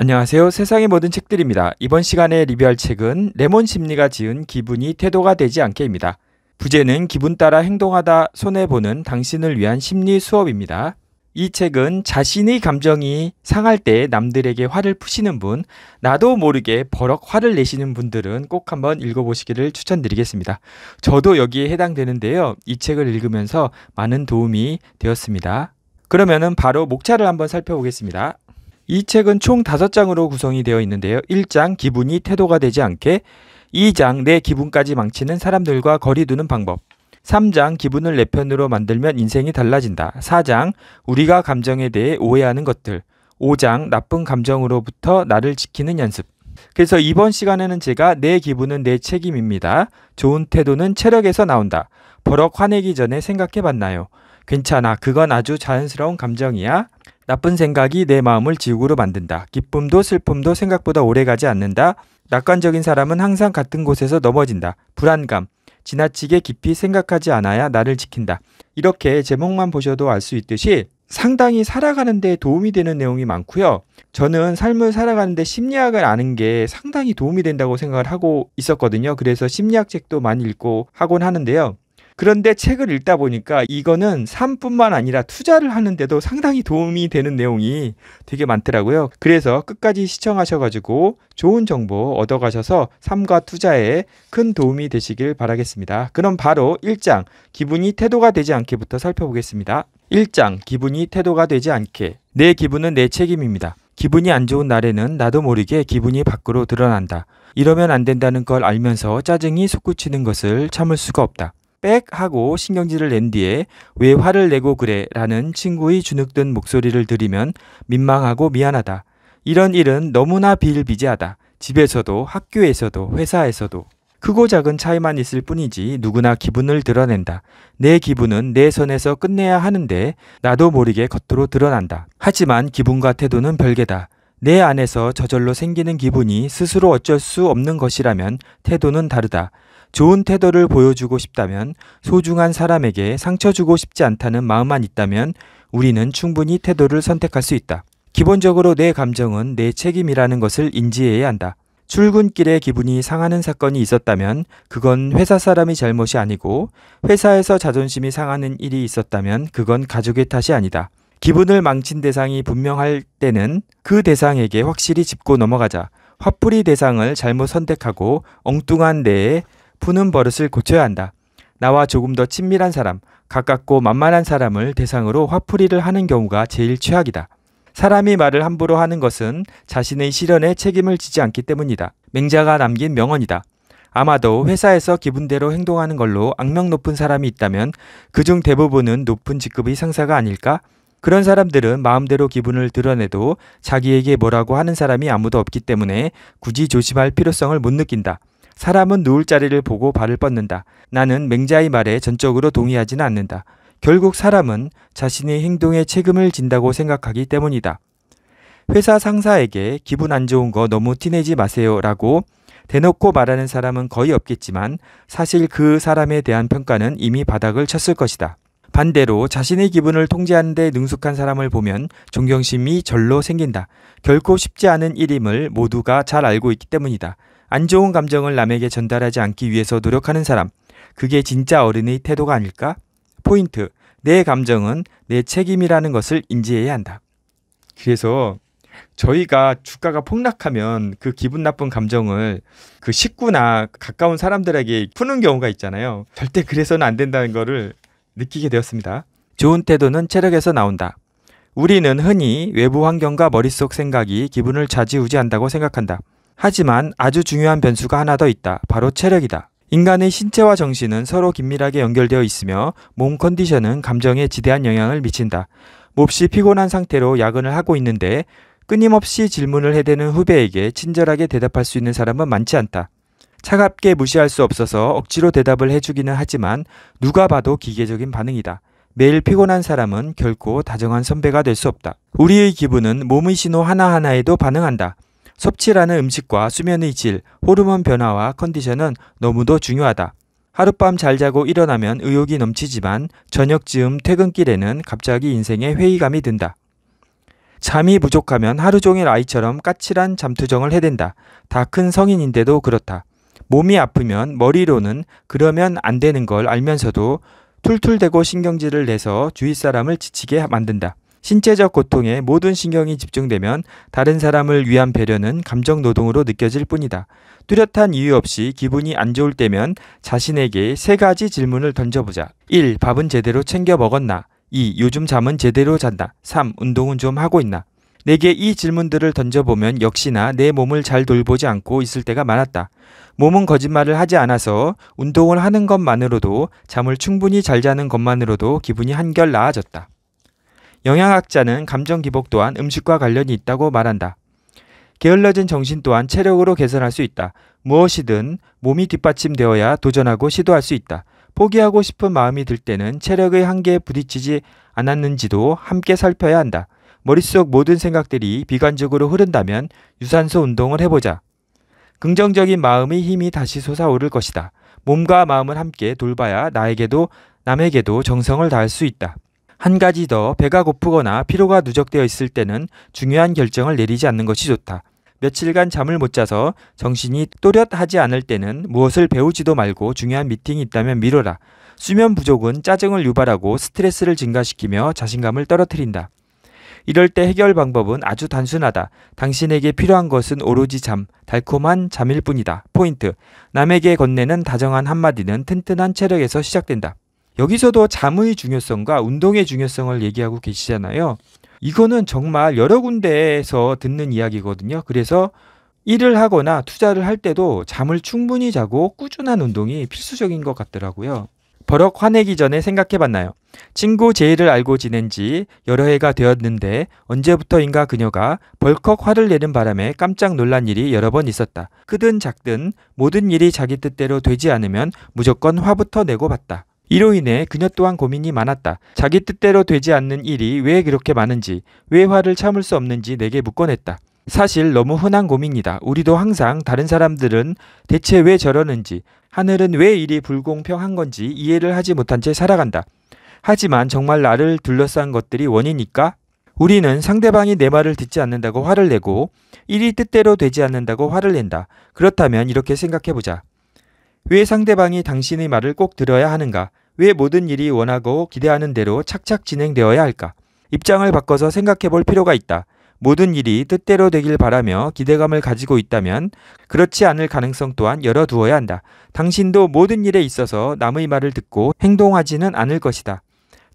안녕하세요. 세상의 모든 책들입니다. 이번 시간에 리뷰할 책은 레몬 심리가 지은 기분이 태도가 되지 않게입니다. 부제는 기분 따라 행동하다 손해보는 당신을 위한 심리 수업입니다. 이 책은 자신의 감정이 상할 때 남들에게 화를 푸시는 분, 나도 모르게 버럭 화를 내시는 분들은 꼭 한번 읽어보시기를 추천드리겠습니다. 저도 여기에 해당되는데요. 이 책을 읽으면서 많은 도움이 되었습니다. 그러면은 바로 목차를 한번 살펴보겠습니다. 이 책은 총 5장으로 구성이 되어 있는데요. 1장 기분이 태도가 되지 않게 2장 내 기분까지 망치는 사람들과 거리 두는 방법 3장 기분을 내 편으로 만들면 인생이 달라진다. 4장 우리가 감정에 대해 오해하는 것들 5장 나쁜 감정으로부터 나를 지키는 연습 그래서 이번 시간에는 제가 내 기분은 내 책임입니다. 좋은 태도는 체력에서 나온다. 버럭 화내기 전에 생각해 봤나요? 괜찮아. 그건 아주 자연스러운 감정이야. 나쁜 생각이 내 마음을 지옥으로 만든다. 기쁨도 슬픔도 생각보다 오래 가지 않는다. 낙관적인 사람은 항상 같은 곳에서 넘어진다. 불안감. 지나치게 깊이 생각하지 않아야 나를 지킨다. 이렇게 제목만 보셔도 알 수 있듯이 상당히 살아가는 데 도움이 되는 내용이 많고요. 저는 삶을 살아가는데 심리학을 아는 게 상당히 도움이 된다고 생각을 하고 있었거든요. 그래서 심리학 책도 많이 읽고 하곤 하는데요. 그런데 책을 읽다 보니까 이거는 삶뿐만 아니라 투자를 하는데도 상당히 도움이 되는 내용이 되게 많더라고요. 그래서 끝까지 시청하셔가지고 좋은 정보 얻어가셔서 삶과 투자에 큰 도움이 되시길 바라겠습니다. 그럼 바로 1장 기분이 태도가 되지 않게부터 살펴보겠습니다. 1장 기분이 태도가 되지 않게 내 기분은 내 책임입니다. 기분이 안 좋은 날에는 나도 모르게 기분이 밖으로 드러난다. 이러면 안 된다는 걸 알면서 짜증이 솟구치는 것을 참을 수가 없다. 빽 하고 신경질을 낸 뒤에 왜 화를 내고 그래 라는 친구의 주눅든 목소리를 들으면 민망하고 미안하다. 이런 일은 너무나 비일비재하다. 집에서도 학교에서도 회사에서도 크고 작은 차이만 있을 뿐이지 누구나 기분을 드러낸다. 내 기분은 내 선에서 끝내야 하는데 나도 모르게 겉으로 드러난다. 하지만 기분과 태도는 별개다. 내 안에서 저절로 생기는 기분이 스스로 어쩔 수 없는 것이라면 태도는 다르다. 좋은 태도를 보여주고 싶다면 소중한 사람에게 상처 주고 싶지 않다는 마음만 있다면 우리는 충분히 태도를 선택할 수 있다. 기본적으로 내 감정은 내 책임이라는 것을 인지해야 한다. 출근길에 기분이 상하는 사건이 있었다면 그건 회사 사람이 잘못이 아니고 회사에서 자존심이 상하는 일이 있었다면 그건 가족의 탓이 아니다. 기분을 망친 대상이 분명할 때는 그 대상에게 확실히 짚고 넘어가자. 화풀이 대상을 잘못 선택하고 엉뚱한 내에 푸는 버릇을 고쳐야 한다. 나와 조금 더 친밀한 사람, 가깝고 만만한 사람을 대상으로 화풀이를 하는 경우가 제일 최악이다. 사람이 말을 함부로 하는 것은 자신의 실현에 책임을 지지 않기 때문이다. 맹자가 남긴 명언이다. 아마도 회사에서 기분대로 행동하는 걸로 악명 높은 사람이 있다면 그중 대부분은 높은 직급의 상사가 아닐까? 그런 사람들은 마음대로 기분을 드러내도 자기에게 뭐라고 하는 사람이 아무도 없기 때문에 굳이 조심할 필요성을 못 느낀다. 사람은 누울 자리를 보고 발을 뻗는다. 나는 맹자의 말에 전적으로 동의하지는 않는다. 결국 사람은 자신의 행동에 책임을 진다고 생각하기 때문이다. 회사 상사에게 기분 안 좋은 거 너무 티내지 마세요 라고 대놓고 말하는 사람은 거의 없겠지만 사실 그 사람에 대한 평가는 이미 바닥을 쳤을 것이다. 반대로 자신의 기분을 통제하는 데 능숙한 사람을 보면 존경심이 절로 생긴다. 결코 쉽지 않은 일임을 모두가 잘 알고 있기 때문이다. 안 좋은 감정을 남에게 전달하지 않기 위해서 노력하는 사람. 그게 진짜 어른의 태도가 아닐까? 포인트. 내 감정은 내 책임이라는 것을 인지해야 한다. 그래서 저희가 주가가 폭락하면 그 기분 나쁜 감정을 그 식구나 가까운 사람들에게 푸는 경우가 있잖아요. 절대 그래서는 안 된다는 거를 느끼게 되었습니다. 좋은 태도는 체력에서 나온다. 우리는 흔히 외부 환경과 머릿속 생각이 기분을 좌지우지한다고 생각한다. 하지만 아주 중요한 변수가 하나 더 있다. 바로 체력이다. 인간의 신체와 정신은 서로 긴밀하게 연결되어 있으며 몸 컨디션은 감정에 지대한 영향을 미친다. 몹시 피곤한 상태로 야근을 하고 있는데 끊임없이 질문을 해대는 후배에게 친절하게 대답할 수 있는 사람은 많지 않다. 차갑게 무시할 수 없어서 억지로 대답을 해주기는 하지만 누가 봐도 기계적인 반응이다. 매일 피곤한 사람은 결코 다정한 선배가 될 수 없다. 우리의 기분은 몸의 신호 하나하나에도 반응한다. 섭취라는 음식과 수면의 질, 호르몬 변화와 컨디션은 너무도 중요하다. 하룻밤 잘 자고 일어나면 의욕이 넘치지만 저녁쯤 퇴근길에는 갑자기 인생에 회의감이 든다. 잠이 부족하면 하루 종일 아이처럼 까칠한 잠투정을 해댄다. 다 큰 성인인데도 그렇다. 몸이 아프면 머리로는 그러면 안 되는 걸 알면서도 툴툴대고 신경질을 내서 주위 사람을 지치게 만든다. 신체적 고통에 모든 신경이 집중되면 다른 사람을 위한 배려는 감정 노동으로 느껴질 뿐이다. 뚜렷한 이유 없이 기분이 안 좋을 때면 자신에게 세 가지 질문을 던져보자. 1. 밥은 제대로 챙겨 먹었나? 2. 요즘 잠은 제대로 잔다. 3. 운동은 좀 하고 있나? 내게 이 질문들을 던져보면 역시나 내 몸을 잘 돌보지 않고 있을 때가 많았다. 몸은 거짓말을 하지 않아서 운동을 하는 것만으로도 잠을 충분히 잘 자는 것만으로도 기분이 한결 나아졌다. 영양학자는 감정 기복 또한 음식과 관련이 있다고 말한다. 게을러진 정신 또한 체력으로 개선할 수 있다. 무엇이든 몸이 뒷받침되어야 도전하고 시도할 수 있다. 포기하고 싶은 마음이 들 때는 체력의 한계에 부딪히지 않았는지도 함께 살펴야 한다. 머릿속 모든 생각들이 비관적으로 흐른다면 유산소 운동을 해보자. 긍정적인 마음의 힘이 다시 솟아오를 것이다. 몸과 마음을 함께 돌봐야 나에게도 남에게도 정성을 다할 수 있다. 한 가지 더 배가 고프거나 피로가 누적되어 있을 때는 중요한 결정을 내리지 않는 것이 좋다. 며칠간 잠을 못 자서 정신이 또렷하지 않을 때는 무엇을 배우지도 말고 중요한 미팅이 있다면 미뤄라. 수면 부족은 짜증을 유발하고 스트레스를 증가시키며 자신감을 떨어뜨린다. 이럴 때 해결 방법은 아주 단순하다. 당신에게 필요한 것은 오로지 잠, 달콤한 잠일 뿐이다. 포인트. 남에게 건네는 다정한 한마디는 튼튼한 체력에서 시작된다. 여기서도 잠의 중요성과 운동의 중요성을 얘기하고 계시잖아요. 이거는 정말 여러 군데에서 듣는 이야기거든요. 그래서 일을 하거나 투자를 할 때도 잠을 충분히 자고 꾸준한 운동이 필수적인 것 같더라고요. 버럭 화내기 전에 생각해 봤나요? 친구 제의를 알고 지낸 지 여러 해가 되었는데 언제부터인가 그녀가 벌컥 화를 내는 바람에 깜짝 놀란 일이 여러 번 있었다. 크든 작든 모든 일이 자기 뜻대로 되지 않으면 무조건 화부터 내고 봤다. 이로 인해 그녀 또한 고민이 많았다. 자기 뜻대로 되지 않는 일이 왜 그렇게 많은지, 왜 화를 참을 수 없는지 내게 묻어냈다. 사실 너무 흔한 고민이다. 우리도 항상 다른 사람들은 대체 왜 저러는지, 하늘은 왜 이리 불공평한 건지 이해를 하지 못한 채 살아간다. 하지만 정말 나를 둘러싼 것들이 원인일까? 우리는 상대방이 내 말을 듣지 않는다고 화를 내고 일이 뜻대로 되지 않는다고 화를 낸다. 그렇다면 이렇게 생각해보자. 왜 상대방이 당신의 말을 꼭 들어야 하는가? 왜 모든 일이 원하고 기대하는 대로 착착 진행되어야 할까? 입장을 바꿔서 생각해 볼 필요가 있다. 모든 일이 뜻대로 되길 바라며 기대감을 가지고 있다면 그렇지 않을 가능성 또한 열어두어야 한다. 당신도 모든 일에 있어서 남의 말을 듣고 행동하지는 않을 것이다.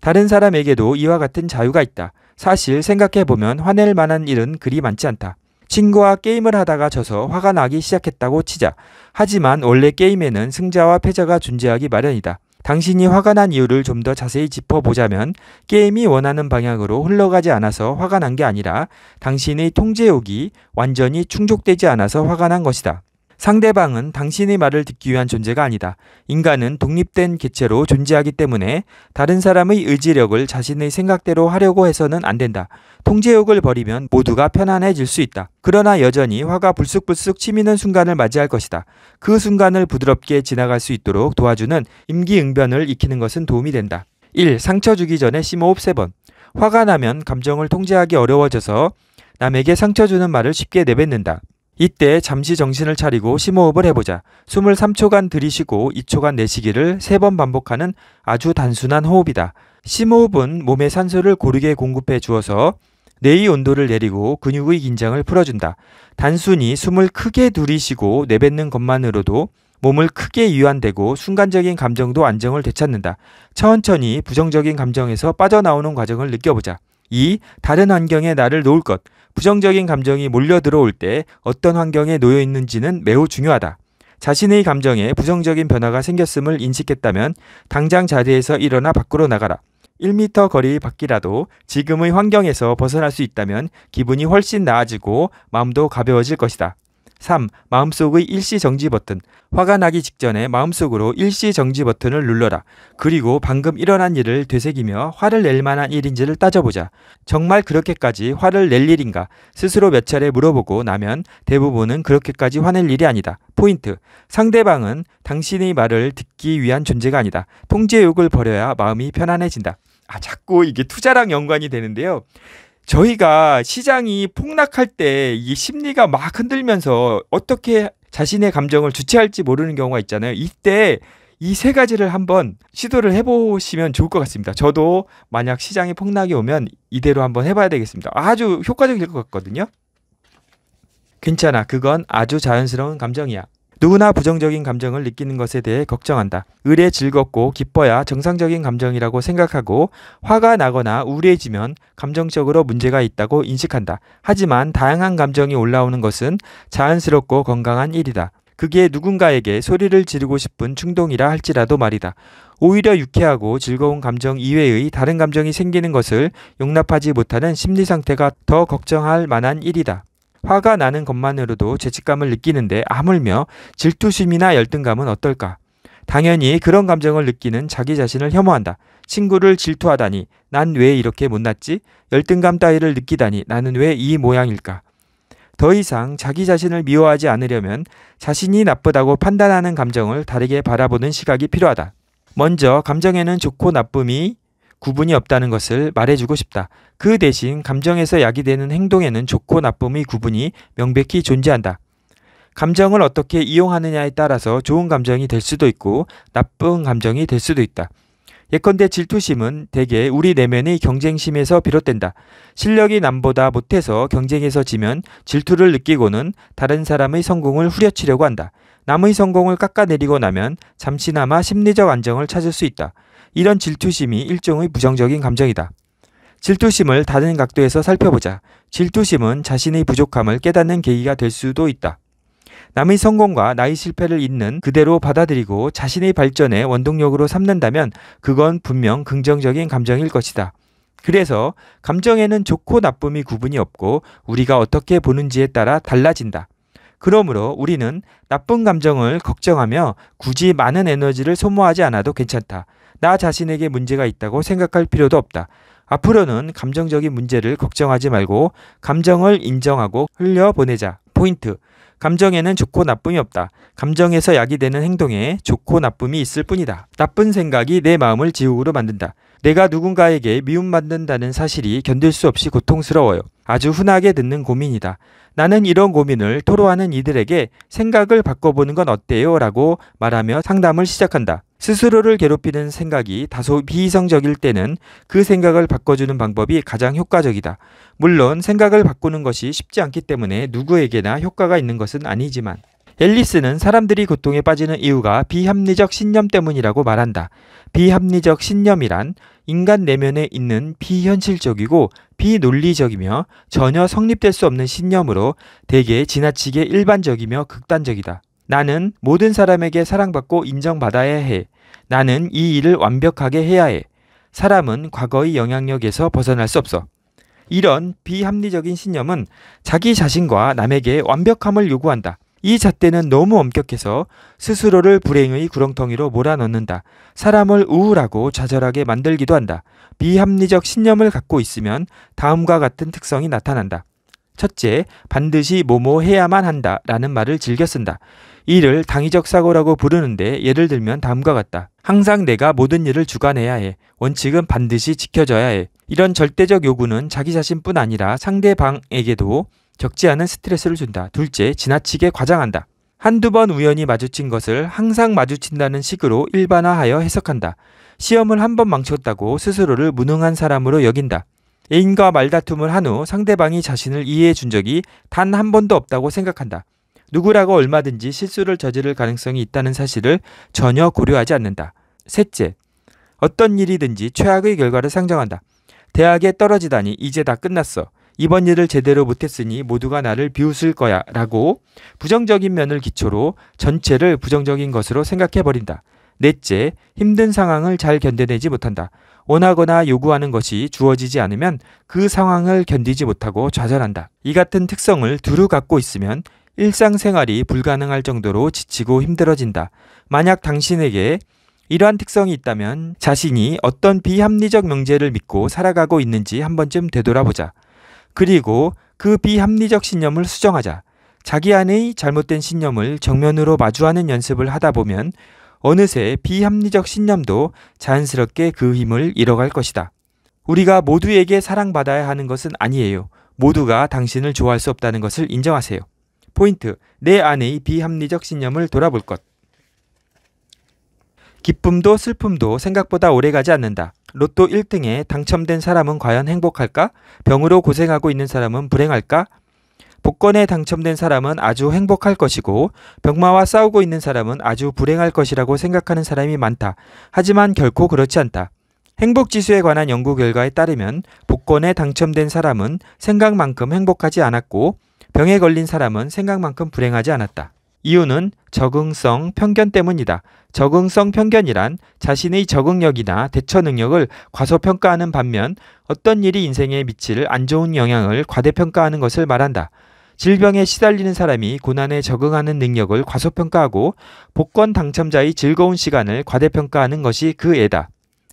다른 사람에게도 이와 같은 자유가 있다. 사실 생각해보면 화낼 만한 일은 그리 많지 않다. 친구와 게임을 하다가 져서 화가 나기 시작했다고 치자. 하지만 원래 게임에는 승자와 패자가 존재하기 마련이다. 당신이 화가 난 이유를 좀 더 자세히 짚어보자면 게임이 원하는 방향으로 흘러가지 않아서 화가 난 게 아니라 당신의 통제욕이 완전히 충족되지 않아서 화가 난 것이다. 상대방은 당신의 말을 듣기 위한 존재가 아니다. 인간은 독립된 개체로 존재하기 때문에 다른 사람의 의지력을 자신의 생각대로 하려고 해서는 안 된다. 통제욕을 버리면 모두가 편안해질 수 있다. 그러나 여전히 화가 불쑥불쑥 치미는 순간을 맞이할 것이다. 그 순간을 부드럽게 지나갈 수 있도록 도와주는 임기응변을 익히는 것은 도움이 된다. 1. 상처 주기 전에 심호흡 3번. 화가 나면 감정을 통제하기 어려워져서 남에게 상처 주는 말을 쉽게 내뱉는다. 이때 잠시 정신을 차리고 심호흡을 해보자. 숨을 3초간 들이쉬고 2초간 내쉬기를 3번 반복하는 아주 단순한 호흡이다. 심호흡은 몸에 산소를 고르게 공급해 주어서 뇌의 온도를 내리고 근육의 긴장을 풀어준다. 단순히 숨을 크게 들이쉬고 내뱉는 것만으로도 몸을 크게 유한되고 순간적인 감정도 안정을 되찾는다. 천천히 부정적인 감정에서 빠져나오는 과정을 느껴보자. 2. 다른 환경에 나를 놓을 것. 부정적인 감정이 몰려 들어올 때 어떤 환경에 놓여 있는지는 매우 중요하다. 자신의 감정에 부정적인 변화가 생겼음을 인식했다면 당장 자리에서 일어나 밖으로 나가라. 1미터 거리 밖이라도 지금의 환경에서 벗어날 수 있다면 기분이 훨씬 나아지고 마음도 가벼워질 것이다. 3. 마음속의 일시정지 버튼. 화가 나기 직전에 마음속으로 일시정지 버튼을 눌러라. 그리고 방금 일어난 일을 되새기며 화를 낼 만한 일인지를 따져보자. 정말 그렇게까지 화를 낼 일인가? 스스로 몇 차례 물어보고 나면 대부분은 그렇게까지 화낼 일이 아니다. 포인트. 상대방은 당신의 말을 듣기 위한 존재가 아니다. 통제욕을 버려야 마음이 편안해진다. 아, 자꾸 이게 투자랑 연관이 되는데요. 저희가 시장이 폭락할 때 이 심리가 막 흔들면서 어떻게 자신의 감정을 주체할지 모르는 경우가 있잖아요. 이때 이 세 가지를 한번 시도를 해보시면 좋을 것 같습니다. 저도 만약 시장이 폭락이 오면 이대로 한번 해봐야 되겠습니다. 아주 효과적일 것 같거든요. 괜찮아. 그건 아주 자연스러운 감정이야. 누구나 부정적인 감정을 느끼는 것에 대해 걱정한다. 의뢰 즐겁고 기뻐야 정상적인 감정이라고 생각하고 화가 나거나 우울해지면 감정적으로 문제가 있다고 인식한다. 하지만 다양한 감정이 올라오는 것은 자연스럽고 건강한 일이다. 그게 누군가에게 소리를 지르고 싶은 충동이라 할지라도 말이다. 오히려 유쾌하고 즐거운 감정 이외의 다른 감정이 생기는 것을 용납하지 못하는 심리 상태가 더 걱정할 만한 일이다. 화가 나는 것만으로도 죄책감을 느끼는데 아물며 질투심이나 열등감은 어떨까? 당연히 그런 감정을 느끼는 자기 자신을 혐오한다. 친구를 질투하다니 난 왜 이렇게 못났지? 열등감 따위를 느끼다니 나는 왜 이 모양일까? 더 이상 자기 자신을 미워하지 않으려면 자신이 나쁘다고 판단하는 감정을 다르게 바라보는 시각이 필요하다. 먼저 감정에는 좋고 나쁨이 구분이 없다는 것을 말해주고 싶다. 그 대신 감정에서 야기되는 행동에는 좋고 나쁨의 구분이 명백히 존재한다. 감정을 어떻게 이용하느냐에 따라서 좋은 감정이 될 수도 있고 나쁜 감정이 될 수도 있다. 예컨대 질투심은 대개 우리 내면의 경쟁심에서 비롯된다. 실력이 남보다 못해서 경쟁에서 지면 질투를 느끼고는 다른 사람의 성공을 후려치려고 한다. 남의 성공을 깎아내리고 나면 잠시나마 심리적 안정을 찾을 수 있다. 이런 질투심이 일종의 부정적인 감정이다. 질투심을 다른 각도에서 살펴보자. 질투심은 자신의 부족함을 깨닫는 계기가 될 수도 있다. 남의 성공과 나의 실패를 있는 그대로 받아들이고 자신의 발전에 원동력으로 삼는다면 그건 분명 긍정적인 감정일 것이다. 그래서 감정에는 좋고 나쁨이 구분이 없고 우리가 어떻게 보는지에 따라 달라진다. 그러므로 우리는 나쁜 감정을 걱정하며 굳이 많은 에너지를 소모하지 않아도 괜찮다. 나 자신에게 문제가 있다고 생각할 필요도 없다. 앞으로는 감정적인 문제를 걱정하지 말고 감정을 인정하고 흘려보내자. 포인트. 감정에는 좋고 나쁨이 없다. 감정에서 야기 되는 행동에 좋고 나쁨이 있을 뿐이다. 나쁜 생각이 내 마음을 지옥으로 만든다. 내가 누군가에게 미움받는다는 사실이 견딜 수 없이 고통스러워요. 아주 흔하게 듣는 고민이다. 나는 이런 고민을 토로하는 이들에게 생각을 바꿔보는 건 어때요? 라고 말하며 상담을 시작한다. 스스로를 괴롭히는 생각이 다소 비이성적일 때는 그 생각을 바꿔주는 방법이 가장 효과적이다. 물론 생각을 바꾸는 것이 쉽지 않기 때문에 누구에게나 효과가 있는 것은 아니지만 앨리스는 사람들이 고통에 빠지는 이유가 비합리적 신념 때문이라고 말한다. 비합리적 신념이란 인간 내면에 있는 비현실적이고 비논리적이며 전혀 성립될 수 없는 신념으로 대개 지나치게 일반적이며 극단적이다. 나는 모든 사람에게 사랑받고 인정받아야 해. 나는 이 일을 완벽하게 해야 해. 사람은 과거의 영향력에서 벗어날 수 없어. 이런 비합리적인 신념은 자기 자신과 남에게 완벽함을 요구한다. 이 잣대는 너무 엄격해서 스스로를 불행의 구렁텅이로 몰아넣는다. 사람을 우울하고 좌절하게 만들기도 한다. 비합리적 신념을 갖고 있으면 다음과 같은 특성이 나타난다. 첫째, 반드시 뭐뭐 해야만 한다 라는 말을 즐겨 쓴다. 이를 당위적 사고라고 부르는데 예를 들면 다음과 같다. 항상 내가 모든 일을 주관해야 해. 원칙은 반드시 지켜져야 해. 이런 절대적 요구는 자기 자신뿐 아니라 상대방에게도 적지 않은 스트레스를 준다. 둘째, 지나치게 과장한다. 한두 번 우연히 마주친 것을 항상 마주친다는 식으로 일반화하여 해석한다. 시험을 한 번 망쳤다고 스스로를 무능한 사람으로 여긴다. 애인과 말다툼을 한 후 상대방이 자신을 이해해 준 적이 단 한 번도 없다고 생각한다. 누구라고 얼마든지 실수를 저지를 가능성이 있다는 사실을 전혀 고려하지 않는다. 셋째, 어떤 일이든지 최악의 결과를 상정한다. 대학에 떨어지다니 이제 다 끝났어. 이번 일을 제대로 못했으니 모두가 나를 비웃을 거야 라고 부정적인 면을 기초로 전체를 부정적인 것으로 생각해버린다. 넷째, 힘든 상황을 잘 견뎌내지 못한다. 원하거나 요구하는 것이 주어지지 않으면 그 상황을 견디지 못하고 좌절한다. 이 같은 특성을 두루 갖고 있으면 일상생활이 불가능할 정도로 지치고 힘들어진다. 만약 당신에게 이러한 특성이 있다면 자신이 어떤 비합리적 명제를 믿고 살아가고 있는지 한 번쯤 되돌아보자. 그리고 그 비합리적 신념을 수정하자. 자기 안의 잘못된 신념을 정면으로 마주하는 연습을 하다 보면 어느새 비합리적 신념도 자연스럽게 그 힘을 잃어갈 것이다. 우리가 모두에게 사랑받아야 하는 것은 아니에요. 모두가 당신을 좋아할 수 없다는 것을 인정하세요. 포인트 내 안의 비합리적 신념을 돌아볼 것. 기쁨도 슬픔도 생각보다 오래가지 않는다. 로또 1등에 당첨된 사람은 과연 행복할까? 병으로 고생하고 있는 사람은 불행할까? 복권에 당첨된 사람은 아주 행복할 것이고 병마와 싸우고 있는 사람은 아주 불행할 것이라고 생각하는 사람이 많다. 하지만 결코 그렇지 않다. 행복 지수에 관한 연구 결과에 따르면 복권에 당첨된 사람은 생각만큼 행복하지 않았고 병에 걸린 사람은 생각만큼 불행하지 않았다. 이유는 적응성 편견 때문이다. 적응성 편견이란 자신의 적응력이나 대처 능력을 과소평가하는 반면 어떤 일이 인생에 미칠 안 좋은 영향을 과대평가하는 것을 말한다. 질병에 시달리는 사람이 고난에 적응하는 능력을 과소평가하고 복권 당첨자의 즐거운 시간을 과대평가하는 것이 그 애다.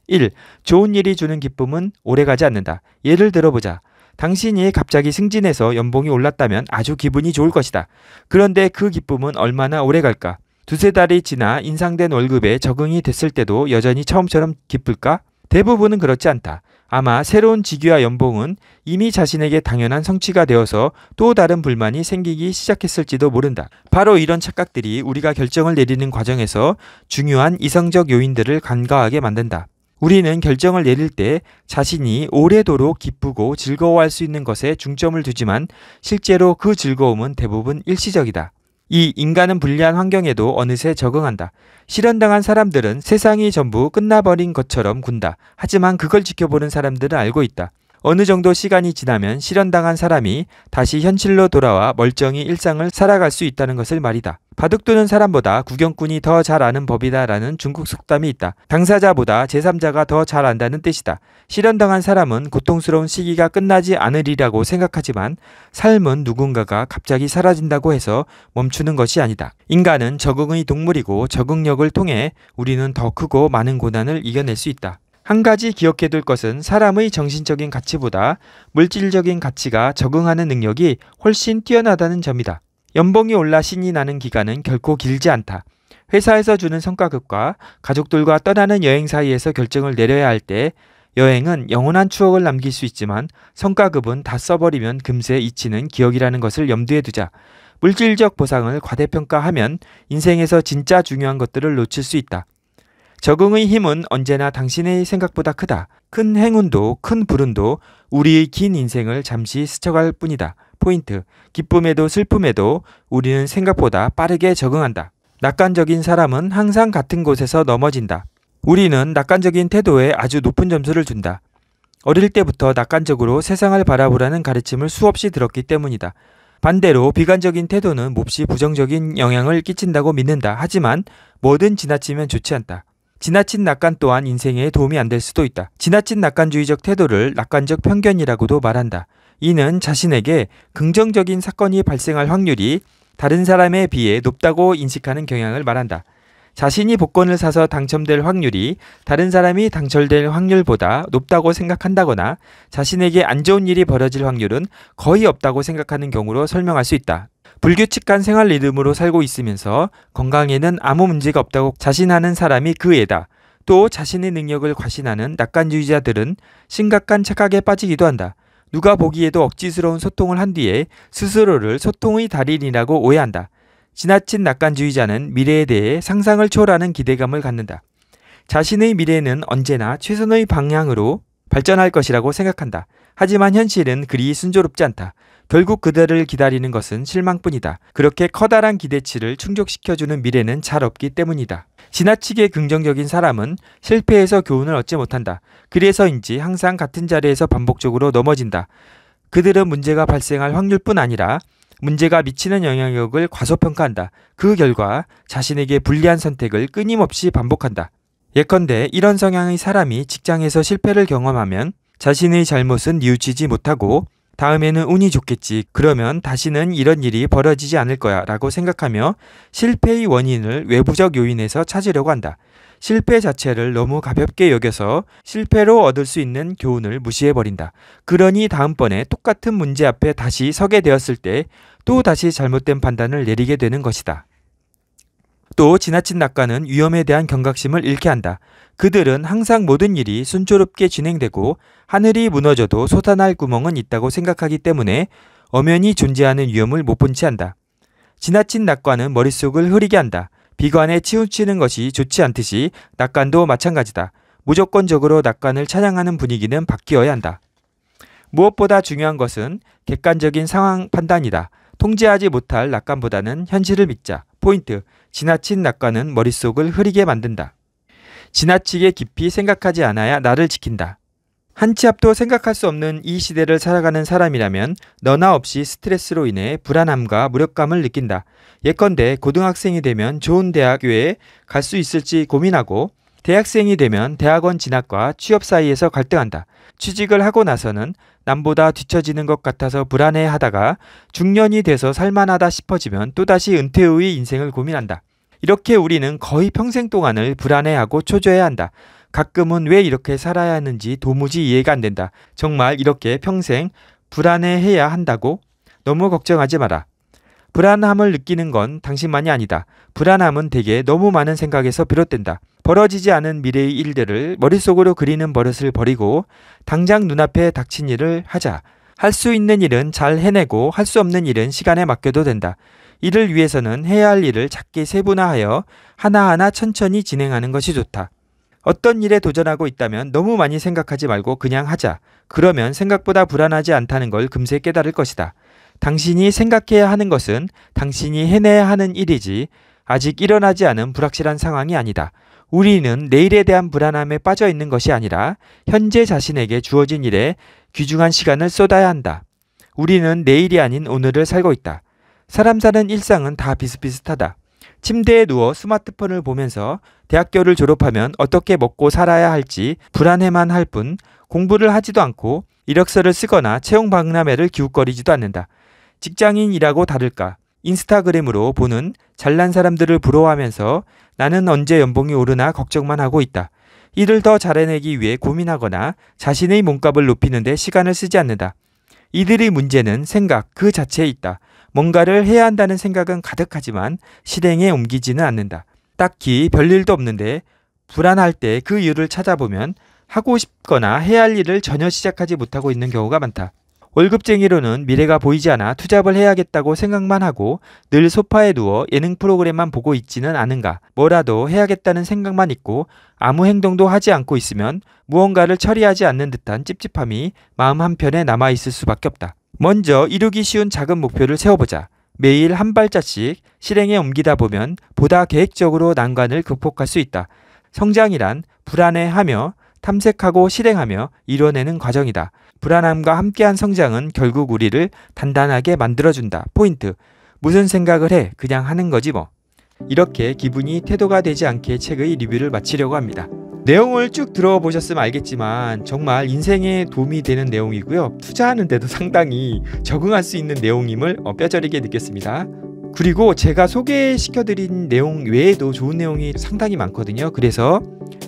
1. 좋은 일이 주는 기쁨은 오래가지 않는다. 예를 들어보자. 당신이 갑자기 승진해서 연봉이 올랐다면 아주 기분이 좋을 것이다. 그런데 그 기쁨은 얼마나 오래 갈까? 두세 달이 지나 인상된 월급에 적응이 됐을 때도 여전히 처음처럼 기쁠까? 대부분은 그렇지 않다. 아마 새로운 직위와 연봉은 이미 자신에게 당연한 성취가 되어서 또 다른 불만이 생기기 시작했을지도 모른다. 바로 이런 착각들이 우리가 결정을 내리는 과정에서 중요한 이성적 요인들을 간과하게 만든다. 우리는 결정을 내릴 때 자신이 오래도록 기쁘고 즐거워할 수 있는 것에 중점을 두지만 실제로 그 즐거움은 대부분 일시적이다. 이 인간은 불리한 환경에도 어느새 적응한다. 실현당한 사람들은 세상이 전부 끝나버린 것처럼 군다. 하지만 그걸 지켜보는 사람들은 알고 있다. 어느 정도 시간이 지나면 실현당한 사람이 다시 현실로 돌아와 멀쩡히 일상을 살아갈 수 있다는 것을 말이다. 바둑 두는 사람보다 구경꾼이 더 잘 아는 법이다라는 중국 속담이 있다. 당사자보다 제3자가 더 잘 안다는 뜻이다. 실현당한 사람은 고통스러운 시기가 끝나지 않으리라고 생각하지만 삶은 누군가가 갑자기 사라진다고 해서 멈추는 것이 아니다. 인간은 적응의 동물이고 적응력을 통해 우리는 더 크고 많은 고난을 이겨낼 수 있다. 한 가지 기억해 둘 것은 사람의 정신적인 가치보다 물질적인 가치가 적응하는 능력이 훨씬 뛰어나다는 점이다. 연봉이 올라 신이 나는 기간은 결코 길지 않다. 회사에서 주는 성과급과 가족들과 떠나는 여행 사이에서 결정을 내려야 할 때 여행은 영원한 추억을 남길 수 있지만 성과급은 다 써버리면 금세 잊히는 기억이라는 것을 염두에 두자. 물질적 보상을 과대평가하면 인생에서 진짜 중요한 것들을 놓칠 수 있다. 적응의 힘은 언제나 당신의 생각보다 크다. 큰 행운도 큰 불운도 우리의 긴 인생을 잠시 스쳐갈 뿐이다. 포인트. 기쁨에도 슬픔에도 우리는 생각보다 빠르게 적응한다. 낙관적인 사람은 항상 같은 곳에서 넘어진다. 우리는 낙관적인 태도에 아주 높은 점수를 준다. 어릴 때부터 낙관적으로 세상을 바라보라는 가르침을 수없이 들었기 때문이다. 반대로 비관적인 태도는 몹시 부정적인 영향을 끼친다고 믿는다. 하지만 뭐든 지나치면 좋지 않다. 지나친 낙관 또한 인생에 도움이 안 될 수도 있다. 지나친 낙관주의적 태도를 낙관적 편견이라고도 말한다. 이는 자신에게 긍정적인 사건이 발생할 확률이 다른 사람에 비해 높다고 인식하는 경향을 말한다. 자신이 복권을 사서 당첨될 확률이 다른 사람이 당첨될 확률보다 높다고 생각한다거나 자신에게 안 좋은 일이 벌어질 확률은 거의 없다고 생각하는 경우로 설명할 수 있다. 불규칙한 생활 리듬으로 살고 있으면서 건강에는 아무 문제가 없다고 자신하는 사람이 그 애다. 또 자신의 능력을 과신하는 낙관주의자들은 심각한 착각에 빠지기도 한다. 누가 보기에도 억지스러운 소통을 한 뒤에 스스로를 소통의 달인이라고 오해한다. 지나친 낙관주의자는 미래에 대해 상상을 초월하는 기대감을 갖는다. 자신의 미래는 언제나 최선의 방향으로 발전할 것이라고 생각한다. 하지만 현실은 그리 순조롭지 않다. 결국 그들을 기다리는 것은 실망뿐이다. 그렇게 커다란 기대치를 충족시켜주는 미래는 잘 없기 때문이다. 지나치게 긍정적인 사람은 실패에서 교훈을 얻지 못한다. 그래서인지 항상 같은 자리에서 반복적으로 넘어진다. 그들은 문제가 발생할 확률뿐 아니라 문제가 미치는 영향력을 과소평가한다. 그 결과 자신에게 불리한 선택을 끊임없이 반복한다. 예컨대 이런 성향의 사람이 직장에서 실패를 경험하면 자신의 잘못은 뉘우치지 못하고 다음에는 운이 좋겠지. 그러면 다시는 이런 일이 벌어지지 않을 거야. 라고 생각하며 실패의 원인을 외부적 요인에서 찾으려고 한다. 실패 자체를 너무 가볍게 여겨서 실패로 얻을 수 있는 교훈을 무시해버린다. 그러니 다음번에 똑같은 문제 앞에 다시 서게 되었을 때 또 다시 잘못된 판단을 내리게 되는 것이다. 또 지나친 낙관은 위험에 대한 경각심을 잃게 한다. 그들은 항상 모든 일이 순조롭게 진행되고 하늘이 무너져도 솟아날 구멍은 있다고 생각하기 때문에 엄연히 존재하는 위험을 못본채 한다. 지나친 낙관은 머릿속을 흐리게 한다. 비관에 치우치는 것이 좋지 않듯이 낙관도 마찬가지다. 무조건적으로 낙관을 찬양하는 분위기는 바뀌어야 한다. 무엇보다 중요한 것은 객관적인 상황 판단이다. 통제하지 못할 낙관보다는 현실을 믿자. 포인트. 지나친 낙관은 머릿속을 흐리게 만든다. 지나치게 깊이 생각하지 않아야 나를 지킨다. 한 치 앞도 생각할 수 없는 이 시대를 살아가는 사람이라면 너나 없이 스트레스로 인해 불안함과 무력감을 느낀다. 예컨대 고등학생이 되면 좋은 대학교에 갈 수 있을지 고민하고 대학생이 되면 대학원 진학과 취업 사이에서 갈등한다. 취직을 하고 나서는 남보다 뒤처지는 것 같아서 불안해 하다가 중년이 돼서 살만하다 싶어지면 또다시 은퇴 후의 인생을 고민한다. 이렇게 우리는 거의 평생 동안을 불안해하고 초조해야 한다. 가끔은 왜 이렇게 살아야 하는지 도무지 이해가 안 된다. 정말 이렇게 평생 불안해해야 한다고? 너무 걱정하지 마라. 불안함을 느끼는 건 당신만이 아니다. 불안함은 대개 너무 많은 생각에서 비롯된다. 벌어지지 않은 미래의 일들을 머릿속으로 그리는 버릇을 버리고 당장 눈앞에 닥친 일을 하자. 할 수 있는 일은 잘 해내고 할 수 없는 일은 시간에 맡겨도 된다. 이를 위해서는 해야 할 일을 작게 세분화하여 하나하나 천천히 진행하는 것이 좋다. 어떤 일에 도전하고 있다면 너무 많이 생각하지 말고 그냥 하자. 그러면 생각보다 불안하지 않다는 걸 금세 깨달을 것이다. 당신이 생각해야 하는 것은 당신이 해내야 하는 일이지 아직 일어나지 않은 불확실한 상황이 아니다. 우리는 내일에 대한 불안함에 빠져 있는 것이 아니라 현재 자신에게 주어진 일에 귀중한 시간을 쏟아야 한다. 우리는 내일이 아닌 오늘을 살고 있다. 사람 사는 일상은 다 비슷비슷하다. 침대에 누워 스마트폰을 보면서 대학교를 졸업하면 어떻게 먹고 살아야 할지 불안해만 할 뿐 공부를 하지도 않고 이력서를 쓰거나 채용 박람회를 기웃거리지도 않는다. 직장인이라고 다를까 인스타그램으로 보는 잘난 사람들을 부러워하면서 나는 언제 연봉이 오르나 걱정만 하고 있다. 일을 더 잘해내기 위해 고민하거나 자신의 몸값을 높이는데 시간을 쓰지 않는다. 이들의 문제는 생각 그 자체에 있다. 뭔가를 해야 한다는 생각은 가득하지만 실행에 옮기지는 않는다. 딱히 별일도 없는데 불안할 때 그 이유를 찾아보면 하고 싶거나 해야 할 일을 전혀 시작하지 못하고 있는 경우가 많다. 월급쟁이로는 미래가 보이지 않아 투잡을 해야겠다고 생각만 하고 늘 소파에 누워 예능 프로그램만 보고 있지는 않은가. 뭐라도 해야겠다는 생각만 있고 아무 행동도 하지 않고 있으면 무언가를 처리하지 않는 듯한 찝찝함이 마음 한편에 남아 있을 수밖에 없다. 먼저 이루기 쉬운 작은 목표를 세워보자. 매일 한 발자씩 실행에 옮기다 보면 보다 계획적으로 난관을 극복할 수 있다. 성장이란 불안해하며 탐색하고 실행하며 이뤄내는 과정이다. 불안함과 함께한 성장은 결국 우리를 단단하게 만들어준다. 포인트. 무슨 생각을 해? 그냥 하는 거지 뭐. 이렇게 기분이 태도가 되지 않게 책의 리뷰를 마치려고 합니다. 내용을 쭉 들어보셨으면 알겠지만 정말 인생에 도움이 되는 내용이고요. 투자하는데도 상당히 적응할 수 있는 내용임을 어, 뼈저리게 느꼈습니다. 그리고 제가 소개시켜드린 내용 외에도 좋은 내용이 상당히 많거든요. 그래서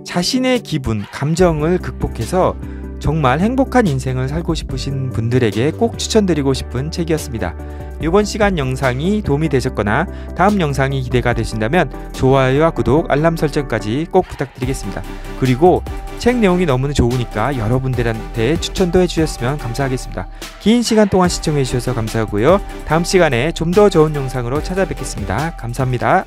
자신의 기분, 감정을 극복해서 정말 행복한 인생을 살고 싶으신 분들에게 꼭 추천드리고 싶은 책이었습니다. 이번 시간 영상이 도움이 되셨거나 다음 영상이 기대가 되신다면 좋아요와 구독, 알람 설정까지 꼭 부탁드리겠습니다. 그리고 책 내용이 너무 좋으니까 여러분들한테 추천도 해주셨으면 감사하겠습니다. 긴 시간 동안 시청해주셔서 감사하고요. 다음 시간에 좀 더 좋은 영상으로 찾아뵙겠습니다. 감사합니다.